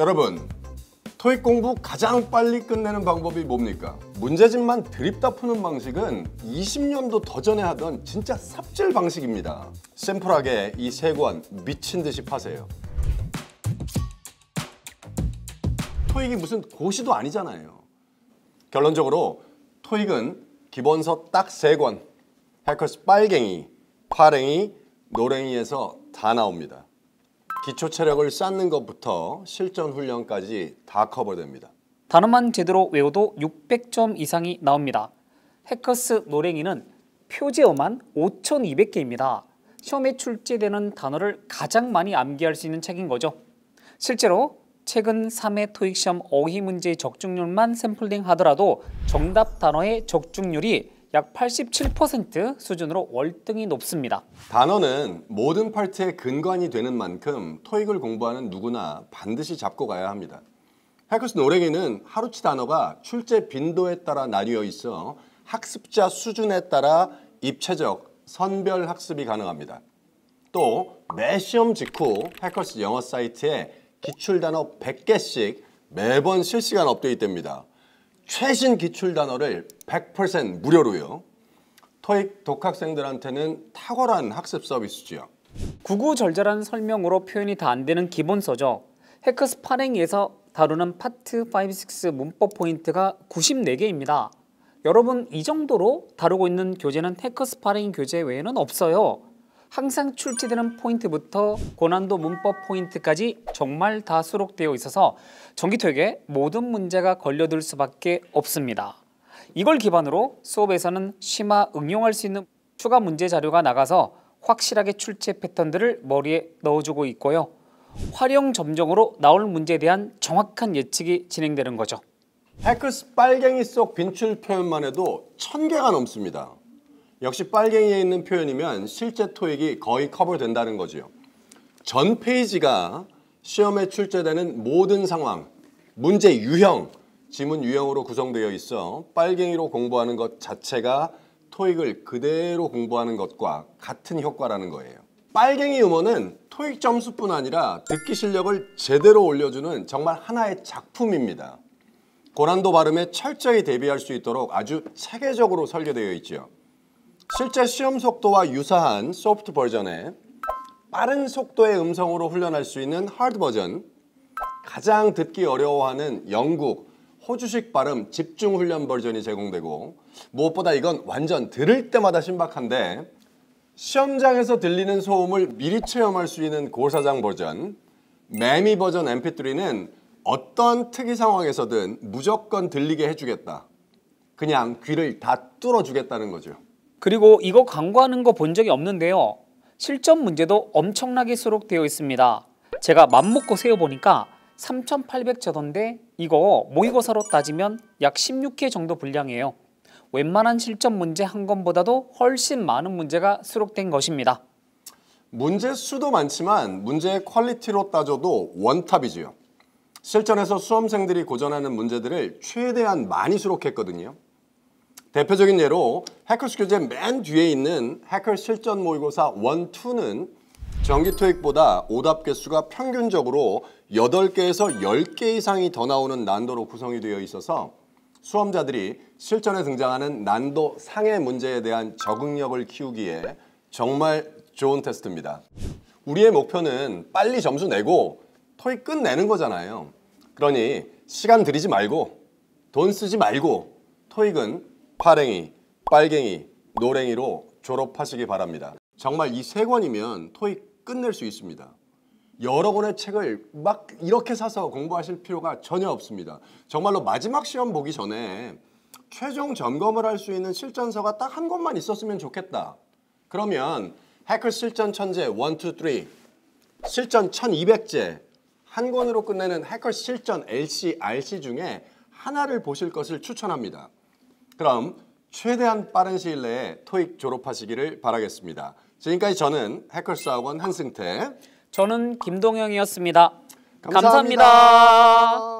여러분 토익 공부 가장 빨리 끝내는 방법이 뭡니까? 문제집만 드립다 푸는 방식은 20년도 더 전에 하던 진짜 삽질 방식입니다. 샘플하게 이 세 권 미친 듯이 파세요. 토익이 무슨 고시도 아니잖아요. 결론적으로 토익은 기본서 딱 세 권, 해커스 빨갱이, 파랭이, 노랭이에서 다 나옵니다. 기초 체력을 쌓는 것부터 실전 훈련까지 다 커버됩니다. 단어만 제대로 외워도 600점 이상이 나옵니다. 해커스 노랭이는 표제어만 5,200개입니다. 시험에 출제되는 단어를 가장 많이 암기할 수 있는 책인 거죠. 실제로 최근 3회 토익시험 어휘 문제 적중률만 샘플링 하더라도 정답 단어의 적중률이 약87% 수준으로 월등히 높습니다. 단어는 모든 팔트의 근간이 되는 만큼 토익을 공부하는 누구나 반드시 잡고 가야 합니다. 해커스 노랭이는 하루치 단어가 출제 빈도에 따라 나뉘어 있어 학습자 수준에 따라 입체적 선별 학습이 가능합니다. 또 매 시험 직후 해커스 영어 사이트에 기출단어 100개씩 매번 실시간 업데이트됩니다. 최신 기출 단어를 100% 무료로요. 토익 독학생들한테는 탁월한 학습 서비스지요. 구구절절한 설명으로 표현이 다 안 되는 기본서죠. 해크스파링에서 다루는 파트 5, 6 문법 포인트가 94개입니다. 여러분 이 정도로 다루고 있는 교재는 해크스파링 교재 외에는 없어요. 항상 출제되는 포인트부터 고난도 문법 포인트까지 정말 다 수록되어 있어서 정기토익에 모든 문제가 걸려들 수밖에 없습니다. 이걸 기반으로 수업에서는 심화 응용할 수 있는 추가 문제 자료가 나가서 확실하게 출제 패턴들을 머리에 넣어주고 있고요. 활용 점정으로 나올 문제에 대한 정확한 예측이 진행되는 거죠. 해크스 빨갱이 속 빈출 표현만 해도 천 개가 넘습니다. 역시 빨갱이에 있는 표현이면 실제 토익이 거의 커버된다는 거지요. 전 페이지가 시험에 출제되는 모든 상황, 문제 유형, 지문 유형으로 구성되어 있어 빨갱이로 공부하는 것 자체가 토익을 그대로 공부하는 것과 같은 효과라는 거예요. 빨갱이 음원은 토익 점수뿐 아니라 듣기 실력을 제대로 올려주는 정말 하나의 작품입니다. 고난도 발음에 철저히 대비할 수 있도록 아주 체계적으로 설계되어 있죠 실제 시험 속도와 유사한 소프트 버전의 빠른 속도의 음성으로 훈련할 수 있는 하드 버전 가장 듣기 어려워하는 영국, 호주식 발음 집중 훈련 버전이 제공되고 무엇보다 이건 완전 들을 때마다 신박한데 시험장에서 들리는 소음을 미리 체험할 수 있는 고사장 버전 매미 버전 mp3는 어떤 특이 상황에서든 무조건 들리게 해주겠다 그냥 귀를 다 뚫어주겠다는 거죠 그리고 이거 광고하는 거 본 적이 없는데요. 실전 문제도 엄청나게 수록되어 있습니다. 제가 맘먹고 세어보니까 3,800제던데 이거 모의고사로 따지면 약 16회 정도 분량이에요. 웬만한 실전 문제 한 건보다도 훨씬 많은 문제가 수록된 것입니다. 문제 수도 많지만 문제의 퀄리티로 따져도 원탑이지요. 실전에서 수험생들이 고전하는 문제들을 최대한 많이 수록했거든요. 대표적인 예로 해커스 교재 맨 뒤에 있는 해커 실전 모의고사 1, 2는 정기 토익보다 오답 개수가 평균적으로 8개에서 10개 이상이 더 나오는 난도로 구성이 되어 있어서 수험자들이 실전에 등장하는 난도 상해 문제에 대한 적응력을 키우기에 정말 좋은 테스트입니다. 우리의 목표는 빨리 점수 내고 토익 끝내는 거잖아요. 그러니 시간 들이지 말고 돈 쓰지 말고 토익은 파랭이, 빨갱이, 노랭이로 졸업하시기 바랍니다. 정말 이 세 권이면 토익 끝낼 수 있습니다. 여러 권의 책을 막 이렇게 사서 공부하실 필요가 전혀 없습니다. 정말로 마지막 시험 보기 전에 최종 점검을 할 수 있는 실전서가 딱 한 권만 있었으면 좋겠다. 그러면 해커 실전 천재 1, 2, 3 실전 1200제 한 권으로 끝내는 해커 실전 LC, RC 중에 하나를 보실 것을 추천합니다. 그럼 최대한 빠른 시일 내에 토익 졸업하시기를 바라겠습니다. 지금까지 저는 해커스 학원 한승태 저는 김동영이었습니다 감사합니다. 감사합니다.